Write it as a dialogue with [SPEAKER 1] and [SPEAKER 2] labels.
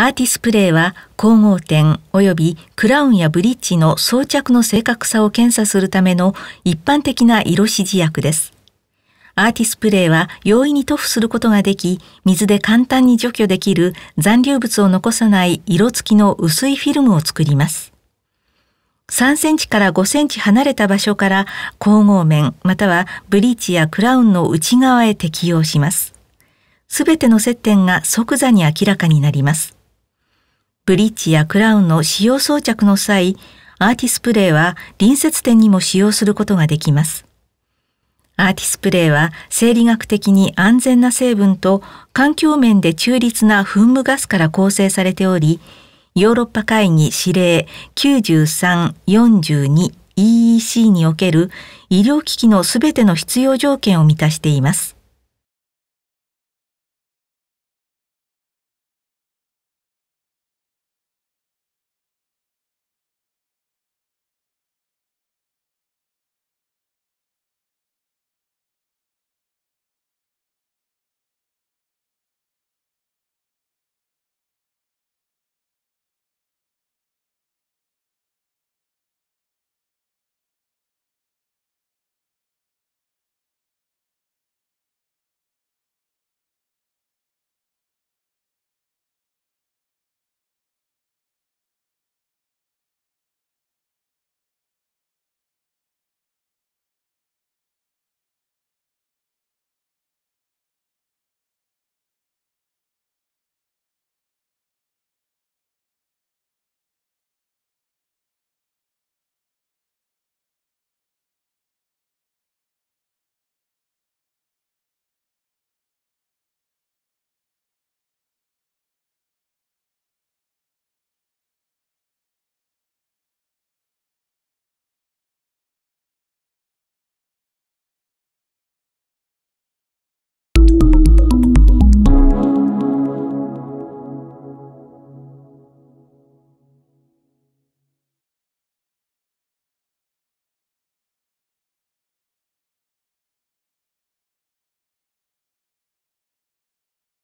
[SPEAKER 1] アーティスプレイは光合点及びクラウンやブリッジの装着の正確さを検査するための一般的な色指示薬です。アーティスプレイは容易に塗布することができ、水で簡単に除去できる残留物を残さない色付きの薄いフィルムを作ります。3センチから5センチ離れた場所から光合面またはブリーチやクラウンの内側へ適用します。すべての接点が即座に明らかになります。ブリッジやクラウンの使用装着の際、アーティスプレイは隣接点にも使用することができます。アーティスプレイは生理学的に安全な成分と環境面で中立な噴霧ガスから構成されており、ヨーロッパ会議指令 9342EEC における医療機器のすべての
[SPEAKER 2] 必要条件を満たしています。